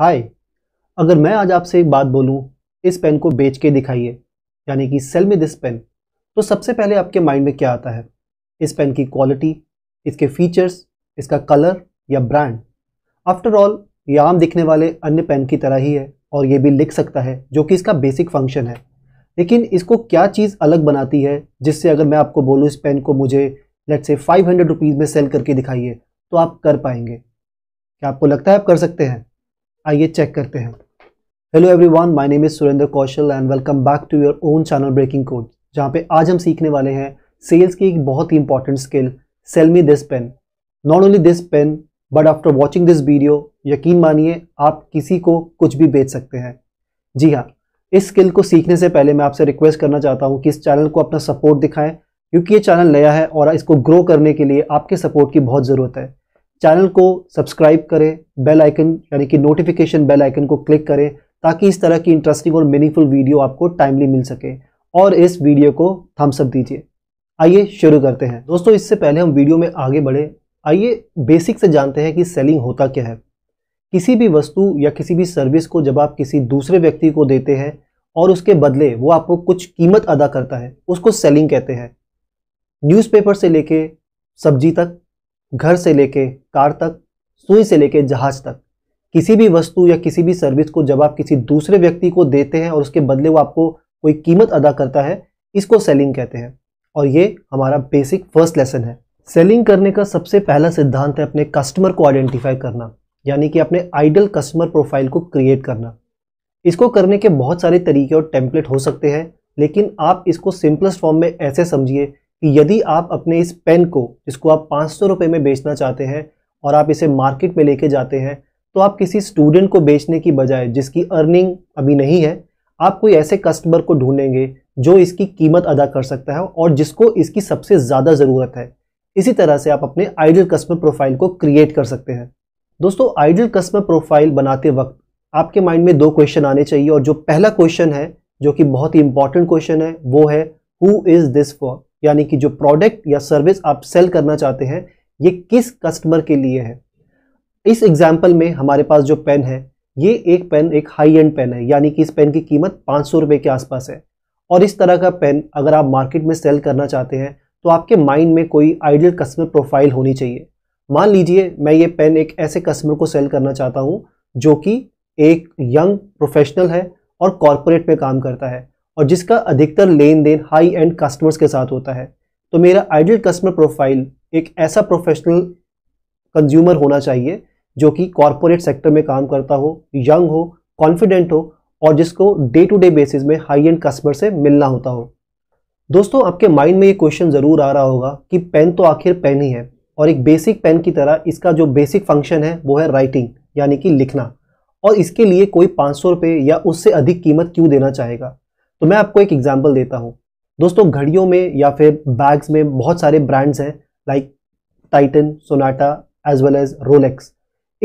हाय अगर मैं आज आपसे एक बात बोलूँ इस पेन को बेच के दिखाइए यानी कि सेल में दिस पेन तो सबसे पहले आपके माइंड में क्या आता है इस पेन की क्वालिटी इसके फीचर्स इसका कलर या ब्रांड आफ्टर ऑल ये आम दिखने वाले अन्य पेन की तरह ही है और ये भी लिख सकता है जो कि इसका बेसिक फंक्शन है लेकिन इसको क्या चीज़ अलग बनाती है जिससे अगर मैं आपको बोलूँ इस पेन को मुझे लेट से फाइव हंड्रेड रुपीज़ में सेल करके दिखाइए तो आप कर पाएंगे क्या आपको लगता है आप कर सकते हैं आइए चेक करते हैं hello everyone my name is Surendra Kaushal and welcome back to your own channel Breaking Code जहाँ पे आज हम सीखने वाले हैं सेल्स की एक बहुत ही important skill sell me this pen not only this pen but after watching this video यकीन मानिए आप किसी को कुछ भी बेच सकते हैं जी हाँ इस स्किल को सीखने से पहले मैं आपसे रिक्वेस्ट करना चाहता हूँ कि इस चैनल को अपना सपोर्ट दिखाएं क्योंकि ये चैनल नया है और इसको ग्रो करने के लिए आपके सपोर्ट की बहुत ज़रूरत है चैनल को सब्सक्राइब करें बेल आइकन यानी कि नोटिफिकेशन बेल आइकन को क्लिक करें ताकि इस तरह की इंटरेस्टिंग और मीनिंगफुल वीडियो आपको टाइमली मिल सके और इस वीडियो को थम्सअप दीजिए आइए शुरू करते हैं दोस्तों इससे पहले हम वीडियो में आगे बढ़े आइए बेसिक से जानते हैं कि सेलिंग होता क्या है किसी भी वस्तु या किसी भी सर्विस को जब आप किसी दूसरे व्यक्ति को देते हैं और उसके बदले वो आपको कुछ कीमत अदा करता है उसको सेलिंग कहते हैं न्यूज़पेपर से लेके सब्जी तक घर से लेके कार तक सुई से लेके जहाज तक किसी भी वस्तु या किसी भी सर्विस को जब आप किसी दूसरे व्यक्ति को देते हैं और उसके बदले वो आपको कोई कीमत अदा करता है इसको सेलिंग कहते हैं और ये हमारा बेसिक फर्स्ट लेसन है सेलिंग करने का सबसे पहला सिद्धांत है अपने कस्टमर को आइडेंटिफाई करना यानी कि अपने आइडल कस्टमर प्रोफाइल को क्रिएट करना इसको करने के बहुत सारे तरीके और टेम्पलेट हो सकते हैं लेकिन आप इसको सिंपलेस्ट फॉर्म में ऐसे समझिए कि यदि आप अपने इस पेन को जिसको आप पाँच सौ रुपये में बेचना चाहते हैं और आप इसे मार्केट में लेके जाते हैं तो आप किसी स्टूडेंट को बेचने की बजाय जिसकी अर्निंग अभी नहीं है आप कोई ऐसे कस्टमर को ढूंढेंगे जो इसकी कीमत अदा कर सकता है और जिसको इसकी सबसे ज़्यादा ज़रूरत है इसी तरह से आप अपने आइडियल कस्टमर प्रोफाइल को क्रिएट कर सकते हैं दोस्तों आइडियल कस्टमर प्रोफाइल बनाते वक्त आपके माइंड में दो क्वेश्चन आने चाहिए और जो पहला क्वेश्चन है जो कि बहुत ही इंपॉर्टेंट क्वेश्चन है वो है हु इज़ दिस फॉर यानी कि जो प्रोडक्ट या सर्विस आप सेल करना चाहते हैं ये किस कस्टमर के लिए है इस एग्जाम्पल में हमारे पास जो पेन है ये एक पेन एक हाई एंड पेन है यानी कि इस पेन की कीमत पाँच सौ के आसपास है और इस तरह का पेन अगर आप मार्केट में सेल करना चाहते हैं तो आपके माइंड में कोई आइडियल कस्टमर प्रोफाइल होनी चाहिए मान लीजिए मैं ये पेन एक ऐसे कस्टमर को सेल करना चाहता हूँ जो कि एक यंग प्रोफेशनल है और कॉरपोरेट में काम करता है और जिसका अधिकतर लेन देन हाई एंड कस्टमर्स के साथ होता है तो मेरा आइडियल कस्टमर प्रोफाइल एक ऐसा प्रोफेशनल कंज्यूमर होना चाहिए जो कि कॉरपोरेट सेक्टर में काम करता हो यंग हो कॉन्फिडेंट हो और जिसको डे टू डे बेसिस में हाई एंड कस्टमर से मिलना होता हो दोस्तों आपके माइंड में ये क्वेश्चन ज़रूर आ रहा होगा कि पेन तो आखिर पेन ही है और एक बेसिक पेन की तरह इसका जो बेसिक फंक्शन है वो है राइटिंग यानी कि लिखना और इसके लिए कोई पाँच सौ रुपये या उससे अधिक कीमत क्यों देना चाहेगा तो मैं आपको एक एग्जाम्पल देता हूँ दोस्तों घड़ियों में या फिर बैग्स में बहुत सारे ब्रांड्स हैं like Titan Sonata as well as Rolex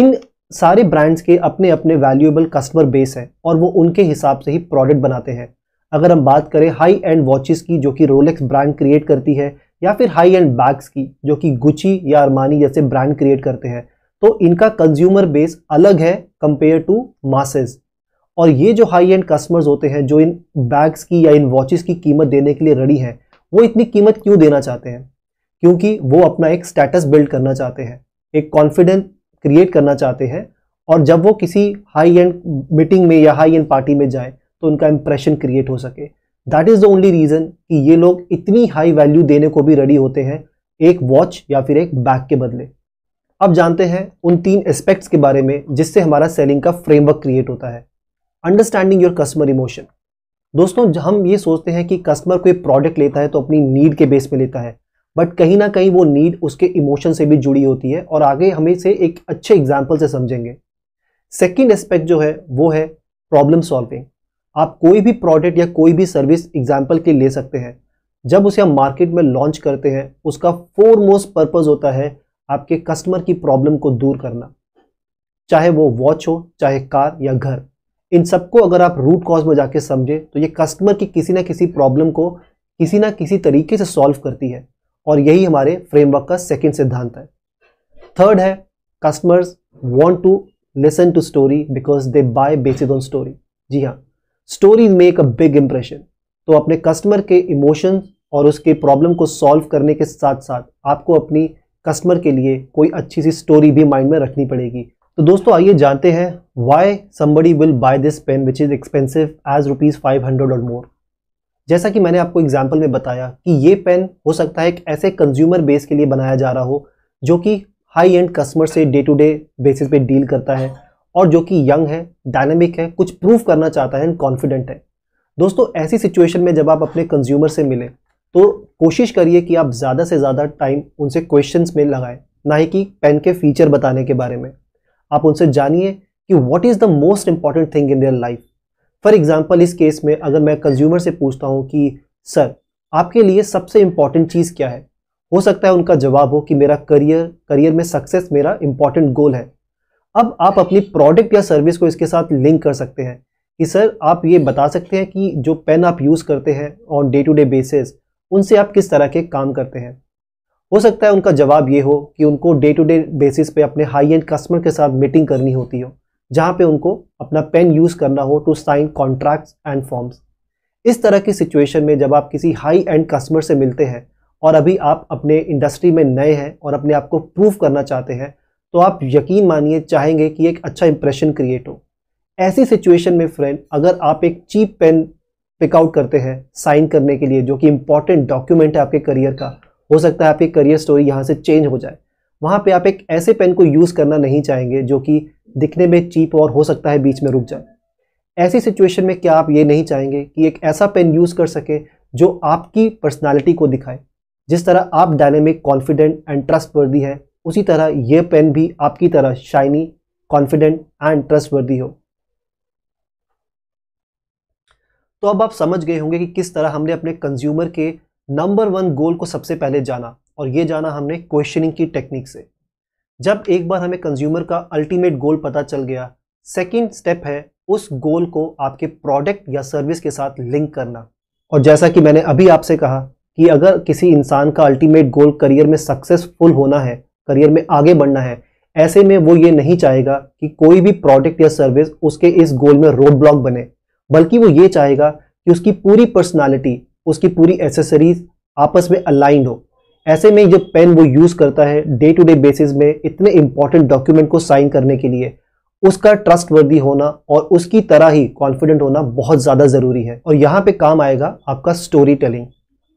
इन सारे ब्रांड्स के अपने अपने वैल्यूएबल कस्टमर बेस हैं और वो उनके हिसाब से ही प्रोडक्ट बनाते हैं अगर हम बात करें हाई एंड वॉचेस की जो कि रोलेक्स ब्रांड क्रिएट करती है या फिर हाई एंड बैग्स की जो कि गुची या अरमानी जैसे ब्रांड क्रिएट करते हैं तो इनका कंज्यूमर बेस अलग है कंपेयर टू मासेस और ये जो हाई एंड कस्टमर्स होते हैं जो इन बैग्स की या इन वॉचेस की कीमत देने के लिए रेडी हैं वो इतनी कीमत क्यों देना चाहते हैं क्योंकि वो अपना एक स्टेटस बिल्ड करना चाहते हैं एक कॉन्फिडेंस क्रिएट करना चाहते हैं और जब वो किसी हाई एंड मीटिंग में या हाई एंड पार्टी में जाए तो उनका इंप्रेशन क्रिएट हो सके that is the only reason कि ये लोग इतनी हाई वैल्यू देने को भी रेडी होते हैं एक वॉच या फिर एक बैग के बदले अब जानते हैं उन तीन एस्पेक्ट्स के बारे में जिससे हमारा सेलिंग का फ्रेमवर्क क्रिएट होता है अंडरस्टैंडिंग योर कस्टमर इमोशन दोस्तों हम ये सोचते हैं कि कस्टमर कोई प्रोडक्ट लेता है तो अपनी नीड के बेस पे लेता है बट कहीं ना कहीं वो नीड उसके इमोशन से भी जुड़ी होती है और आगे हम इसे एक अच्छे एग्जाम्पल से समझेंगे सेकेंड एस्पेक्ट जो है वो है प्रॉब्लम सॉल्विंग आप कोई भी प्रोडक्ट या कोई भी सर्विस एग्जाम्पल के ले सकते हैं जब उसे हम मार्केट में लॉन्च करते हैं उसका फोर मोस्ट पर्पज़ होता है आपके कस्टमर की प्रॉब्लम को दूर करना चाहे वो वॉच हो चाहे कार या घर इन सबको अगर आप रूट कॉज में जाके समझें तो ये कस्टमर की किसी ना किसी प्रॉब्लम को किसी ना किसी तरीके से सॉल्व करती है और यही हमारे फ्रेमवर्क का सेकेंड सिद्धांत है थर्ड है customers want to listen to story because they buy basis on story जी हाँ story make a big impression तो अपने कस्टमर के इमोशंस और उसके प्रॉब्लम को सॉल्व करने के साथ साथ आपको अपनी कस्टमर के लिए कोई अच्छी सी स्टोरी भी माइंड में रखनी पड़ेगी तो दोस्तों आइए जानते हैं why somebody will buy this pen which is expensive as rupees five hundred और मोर जैसा कि मैंने आपको एग्जाम्पल में बताया कि ये पेन हो सकता है एक ऐसे कंज्यूमर बेस के लिए बनाया जा रहा हो जो कि हाई एंड कस्टमर से डे टू डे बेसिस पे डील करता है और जो कि यंग है डायनेमिक है कुछ प्रूव करना चाहता है एंड कॉन्फिडेंट है दोस्तों ऐसी सिचुएशन में जब आप अपने कंज्यूमर से मिले तो कोशिश करिए कि आप ज़्यादा से ज़्यादा टाइम उनसे क्वेश्चंस में लगाएं ना ही कि पेन के फीचर बताने के बारे में आप उनसे जानिए कि what is the most important thing in their life for example इस केस में अगर मैं कंज्यूमर से पूछता हूँ कि सर आपके लिए सबसे इंपॉर्टेंट चीज़ क्या है हो सकता है उनका जवाब हो कि मेरा करियर करियर में सक्सेस मेरा इंपॉर्टेंट गोल है अब आप अपनी प्रोडक्ट या सर्विस को इसके साथ लिंक कर सकते हैं कि सर आप ये बता सकते हैं कि जो पेन आप यूज़ करते हैं on day to day basis उनसे आप किस तरह के काम करते हैं हो सकता है उनका जवाब ये हो कि उनको डे टू डे बेसिस पे अपने हाई एंड कस्टमर के साथ मीटिंग करनी होती हो जहाँ पे उनको अपना पेन यूज़ करना हो to sign contracts and forms इस तरह की सिचुएशन में जब आप किसी हाई एंड कस्टमर से मिलते हैं और अभी आप अपने इंडस्ट्री में नए हैं और अपने आप को प्रूव करना चाहते हैं तो आप यकीन मानिए चाहेंगे कि एक अच्छा इंप्रेशन क्रिएट हो ऐसी सिचुएशन में फ्रेंड अगर आप एक चीप पेन पिकआउट करते हैं साइन करने के लिए जो कि इंपॉर्टेंट डॉक्यूमेंट है आपके करियर का हो सकता है आपकी करियर स्टोरी यहाँ से चेंज हो जाए वहाँ पे आप एक ऐसे पेन को यूज़ करना नहीं चाहेंगे जो कि दिखने में चीप और हो सकता है बीच में रुक जाए ऐसी सिचुएशन में क्या आप ये नहीं चाहेंगे कि एक ऐसा पेन यूज़ कर सके जो आपकी पर्सनालिटी को दिखाए जिस तरह आप डायनेमिक कॉन्फिडेंट एंड ट्रस्टवर्दी हैं उसी तरह यह पेन भी आपकी तरह शाइनी कॉन्फिडेंट एंड ट्रस्टवर्दी हो तो अब आप समझ गए होंगे कि किस तरह हमने अपने कंज्यूमर के नंबर वन गोल को सबसे पहले जाना और ये जाना हमने क्वेश्चनिंग की टेक्निक से जब एक बार हमें कंज्यूमर का अल्टीमेट गोल पता चल गया सेकेंड स्टेप है उस गोल को आपके प्रोडक्ट या सर्विस के साथ लिंक करना और जैसा कि मैंने अभी आपसे कहा कि अगर किसी इंसान का अल्टीमेट गोल करियर में सक्सेसफुल होना है करियर में आगे बढ़ना है ऐसे में वो ये नहीं चाहेगा कि कोई भी प्रोडक्ट या सर्विस उसके इस गोल में रोड ब्लॉक बने बल्कि वो ये चाहेगा कि उसकी पूरी पर्सनालिटी उसकी पूरी एसेसरीज आपस में अलाइंड हो ऐसे में जो पेन वो यूज़ करता है डे टू डे बेसिस में इतने इंपॉर्टेंट डॉक्यूमेंट को साइन करने के लिए उसका ट्रस्ट वर्दी होना और उसकी तरह ही कॉन्फिडेंट होना बहुत ज़्यादा ज़रूरी है और यहाँ पे काम आएगा आपका स्टोरी टेलिंग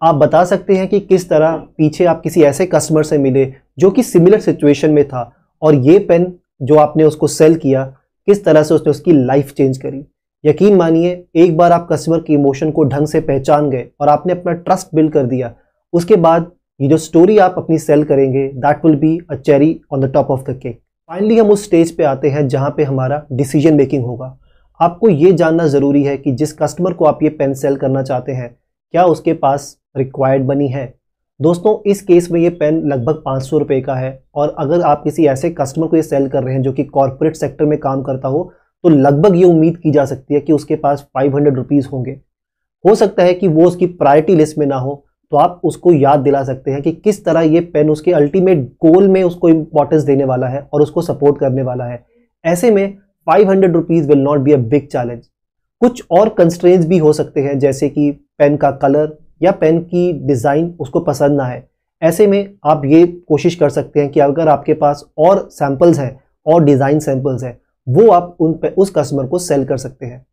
आप बता सकते हैं कि किस तरह पीछे आप किसी ऐसे कस्टमर से मिले जो कि सिमिलर सिचुएशन में था और ये पेन जो आपने उसको सेल किया किस तरह से उसने उसकी लाइफ चेंज करी यकीन मानिए एक बार आप कस्टमर की इमोशन को ढंग से पहचान गए और आपने अपना ट्रस्ट बिल्ड कर दिया उसके बाद ये जो स्टोरी आप अपनी सेल करेंगे that will be a cherry on the top of the cake finally हम उस स्टेज पे आते हैं जहाँ पे हमारा डिसीजन मेकिंग होगा आपको ये जानना ज़रूरी है कि जिस कस्टमर को आप ये पेन सेल करना चाहते हैं क्या उसके पास रिक्वायर्ड बनी है दोस्तों इस केस में ये पेन लगभग पाँच सौ रुपये का है और अगर आप किसी ऐसे कस्टमर को ये सेल कर रहे हैं जो कि कॉरपोरेट सेक्टर में काम करता हो तो लगभग ये उम्मीद की जा सकती है कि उसके पास फाइव हंड्रेड रुपीज़ होंगे हो सकता है कि वो उसकी प्रायोरिटी लिस्ट में ना हो तो आप उसको याद दिला सकते हैं कि किस तरह ये पेन उसके अल्टीमेट गोल में उसको इम्पोर्टेंस देने वाला है और उसको सपोर्ट करने वाला है ऐसे में five hundred rupees will not be a big challenge कुछ और कंस्ट्रेंट्स भी हो सकते हैं जैसे कि पेन का कलर या पेन की डिज़ाइन उसको पसंद ना है ऐसे में आप ये कोशिश कर सकते हैं कि अगर आपके पास और सैम्पल्स हैं और डिज़ाइन सैम्पल्स हैं वो आप उन पे उस कस्टमर को सेल कर सकते हैं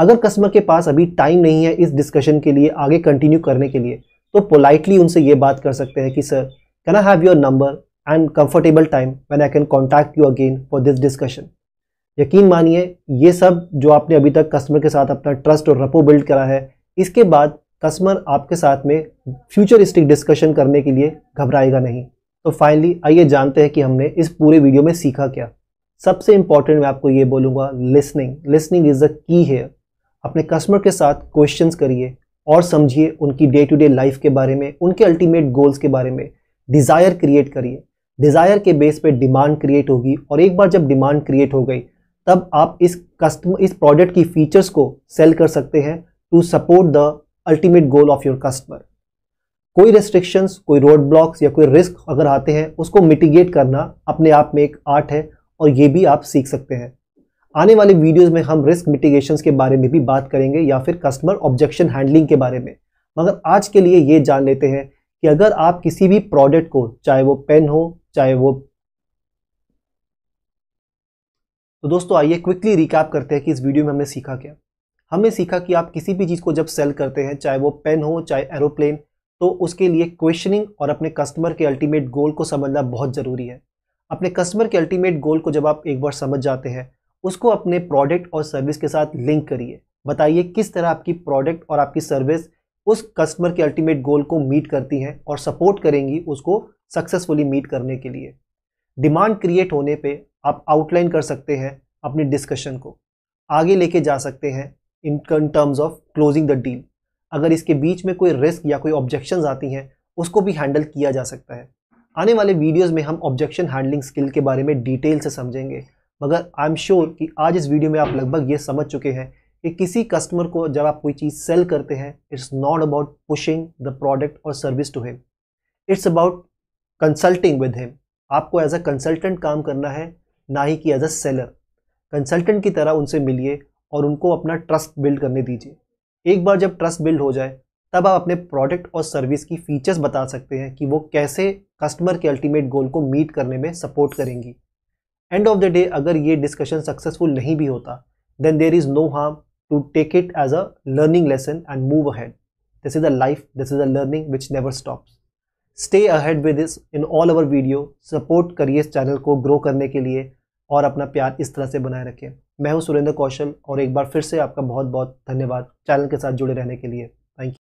अगर कस्टमर के पास अभी टाइम नहीं है इस डिस्कशन के लिए आगे कंटिन्यू करने के लिए तो पोलाइटली उनसे ये बात कर सकते हैं कि sir can I have your number and comfortable time when I can contact you again for this discussion यकीन मानिए ये सब जो आपने अभी तक कस्टमर के साथ अपना ट्रस्ट और रपो बिल्ड करा है इसके बाद कस्टमर आपके साथ में फ्यूचरिस्टिक डिस्कशन करने के लिए घबराएगा नहीं तो फाइनली आइए जानते हैं कि हमने इस पूरे वीडियो में सीखा क्या सबसे इंपॉर्टेंट मैं आपको ये बोलूँगा लिसनिंग लिसनिंग इज़ अ की है अपने कस्टमर के साथ क्वेश्चन करिए और समझिए उनकी डे टू डे लाइफ के बारे में उनके अल्टीमेट गोल्स के बारे में डिज़ायर क्रिएट करिए डिज़ायर के बेस पे डिमांड क्रिएट होगी और एक बार जब डिमांड क्रिएट हो गई तब आप इस कस्टमर इस प्रोडक्ट की फीचर्स को सेल कर सकते हैं to support the ultimate goal of your customer कोई रेस्ट्रिक्शंस कोई रोड ब्लॉक्स या कोई रिस्क अगर आते हैं उसको मिटिगेट करना अपने आप में एक आर्ट है और ये भी आप सीख सकते हैं आने वाले वीडियोस में हम रिस्क मिटिगेशन के बारे में भी बात करेंगे या फिर कस्टमर ऑब्जेक्शन हैंडलिंग के बारे में मगर आज के लिए ये जान लेते हैं कि अगर आप किसी भी प्रोडक्ट को चाहे वो पेन हो चाहे वो तो दोस्तों आइए क्विकली रिकैप करते हैं कि इस वीडियो में हमने सीखा क्या हमने सीखा कि आप किसी भी चीज़ को जब सेल करते हैं चाहे वो पेन हो चाहे एरोप्लेन तो उसके लिए क्वेश्चनिंग और अपने कस्टमर के अल्टीमेट गोल को समझना बहुत ज़रूरी है अपने कस्टमर के अल्टीमेट गोल को जब आप एक बार समझ जाते हैं उसको अपने प्रोडक्ट और सर्विस के साथ लिंक करिए बताइए किस तरह आपकी प्रोडक्ट और आपकी सर्विस उस कस्टमर के अल्टीमेट गोल को मीट करती है और सपोर्ट करेंगी उसको सक्सेसफुली मीट करने के लिए डिमांड क्रिएट होने पे आप आउटलाइन कर सकते हैं अपनी डिस्कशन को आगे लेके जा सकते हैं in terms of closing the deal अगर इसके बीच में कोई रिस्क या कोई ऑब्जेक्शन आती हैं उसको भी हैंडल किया जा सकता है आने वाले वीडियोस में हम ऑब्जेक्शन हैंडलिंग स्किल के बारे में डिटेल से समझेंगे मगर आई एम श्योर कि आज इस वीडियो में आप लगभग ये समझ चुके हैं कि किसी कस्टमर को जब आप कोई चीज़ सेल करते हैं it's not about pushing the product और service to him it's about consulting with him आपको एज अ कंसल्टेंट काम करना है ना ही कि एज अ सेलर कंसल्टेंट की तरह उनसे मिलिए और उनको अपना ट्रस्ट बिल्ड करने दीजिए एक बार जब ट्रस्ट बिल्ड हो जाए तब आप अपने प्रोडक्ट और सर्विस की फीचर्स बता सकते हैं कि वो कैसे कस्टमर के अल्टीमेट गोल को मीट करने में सपोर्ट करेंगी एंड ऑफ द डे अगर ये डिस्कशन सक्सेसफुल नहीं भी होता then there is no harm to take it as a learning lesson and move ahead this is a life this is a learning which never stops stay ahead with this in all our video support करिए इस channel को grow करने के लिए और अपना प्यार इस तरह से बनाए रखें मैं हूं सुरेंद्र कौशल और एक बार फिर से आपका बहुत बहुत धन्यवाद चैनल के साथ जुड़े रहने के लिए थैंक यू